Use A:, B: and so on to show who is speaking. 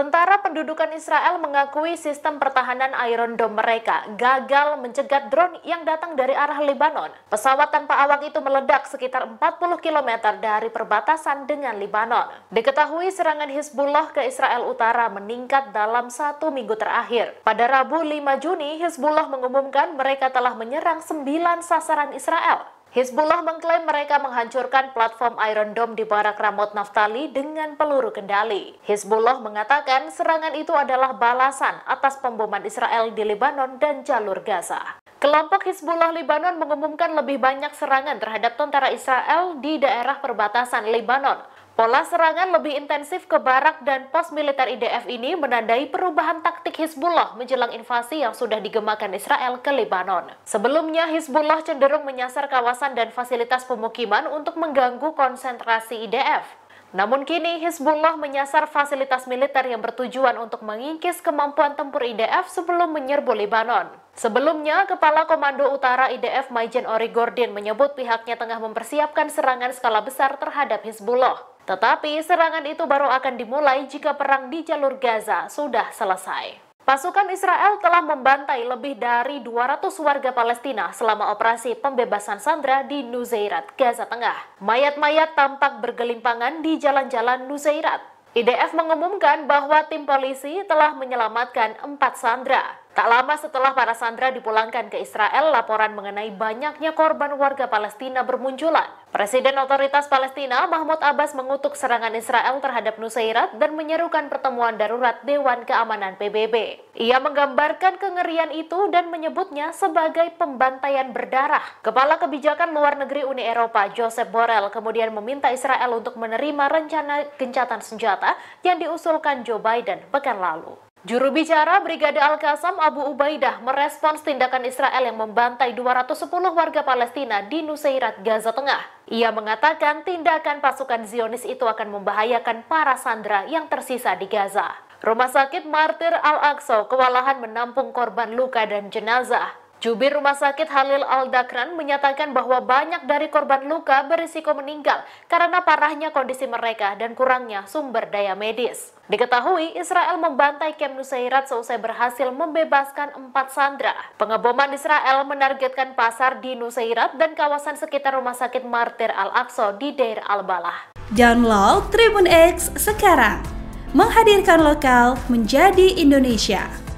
A: Tentara pendudukan Israel mengakui sistem pertahanan Iron Dome mereka gagal mencegat drone yang datang dari arah Lebanon. Pesawat tanpa awak itu meledak sekitar 40 km dari perbatasan dengan Lebanon. Diketahui serangan Hizbullah ke Israel Utara meningkat dalam satu minggu terakhir. Pada Rabu 5 Juni, Hizbullah mengumumkan mereka telah menyerang 9 sasaran Israel. Hizbullah mengklaim mereka menghancurkan platform Iron Dome di barak Ramot Naftali dengan peluru kendali. Hizbullah mengatakan serangan itu adalah balasan atas pemboman Israel di Lebanon dan jalur Gaza. Kelompok Hizbullah Lebanon mengumumkan lebih banyak serangan terhadap tentara Israel di daerah perbatasan Lebanon. Pola serangan lebih intensif ke barak dan pos militer IDF ini menandai perubahan taktik Hizbullah menjelang invasi yang sudah digemakan Israel ke Lebanon. Sebelumnya, Hizbullah cenderung menyasar kawasan dan fasilitas pemukiman untuk mengganggu konsentrasi IDF. Namun kini, Hizbullah menyasar fasilitas militer yang bertujuan untuk mengingkis kemampuan tempur IDF sebelum menyerbu Lebanon. Sebelumnya, Kepala Komando Utara IDF Maijen Ori Gordin menyebut pihaknya tengah mempersiapkan serangan skala besar terhadap Hizbullah. Tetapi serangan itu baru akan dimulai jika perang di jalur Gaza sudah selesai. Pasukan Israel telah membantai lebih dari 200 warga Palestina selama operasi pembebasan Sandra di Nuzairat, Gaza Tengah. Mayat-mayat tampak bergelimpangan di jalan-jalan Nuzairat. IDF mengumumkan bahwa tim polisi telah menyelamatkan empat sandra. Tak lama setelah para sandera dipulangkan ke Israel, laporan mengenai banyaknya korban warga Palestina bermunculan. Presiden Otoritas Palestina Mahmud Abbas mengutuk serangan Israel terhadap Nusairat dan menyerukan pertemuan darurat Dewan Keamanan PBB. Ia menggambarkan kengerian itu dan menyebutnya sebagai pembantaian berdarah. Kepala Kebijakan Luar Negeri Uni Eropa Joseph Borrell kemudian meminta Israel untuk menerima rencana gencatan senjata yang diusulkan Joe Biden pekan lalu. Juru bicara Brigade al qasam Abu Ubaidah merespons tindakan Israel yang membantai 210 warga Palestina di Nusairat, Gaza Tengah. Ia mengatakan tindakan pasukan Zionis itu akan membahayakan para sandera yang tersisa di Gaza. Rumah sakit Martir Al-Aqsa kewalahan menampung korban luka dan jenazah. Jubir Rumah Sakit Halil Al-Dakran menyatakan bahwa banyak dari korban luka berisiko meninggal karena parahnya kondisi mereka dan kurangnya sumber daya medis. Diketahui, Israel membantai Kem Nusairat seusai berhasil membebaskan empat sandera. Pengeboman Israel menargetkan pasar di Nusairat dan kawasan sekitar Rumah Sakit Martir Al-Aqsa di Deir Al-Balah. Download Tribun X sekarang. Menghadirkan lokal menjadi Indonesia.